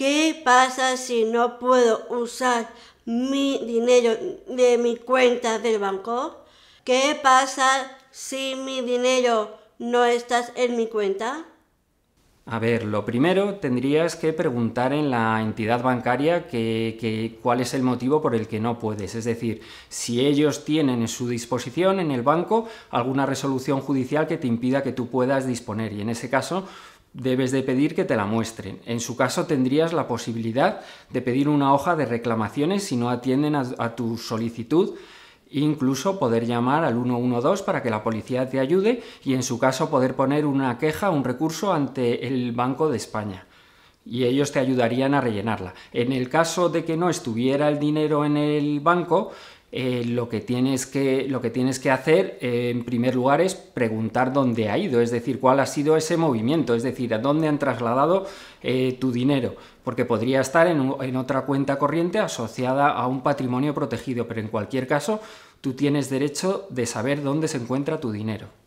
¿Qué pasa si no puedo usar mi dinero de mi cuenta del banco? ¿Qué pasa si mi dinero no está en mi cuenta? A ver, lo primero tendrías que preguntar en la entidad bancaria cuál es el motivo por el que no puedes. Es decir, si ellos tienen en su disposición en el banco alguna resolución judicial que te impida que tú puedas disponer. Y en ese caso, debes de pedir que te la muestren. En su caso tendrías la posibilidad de pedir una hoja de reclamaciones si no atienden a, tu solicitud incluso poder llamar al 112 para que la policía te ayude y en su caso poder poner una queja, un recurso ante el Banco de España. Y ellos te ayudarían a rellenarla. En el caso de que no estuviera el dinero en el banco, eh, lo, que tienes que, lo que tienes que hacer eh, en primer lugar es preguntar dónde ha ido, es decir, cuál ha sido ese movimiento, es decir, a dónde han trasladado eh, tu dinero, porque podría estar en otra cuenta corriente asociada a un patrimonio protegido, pero en cualquier caso tú tienes derecho de saber dónde se encuentra tu dinero.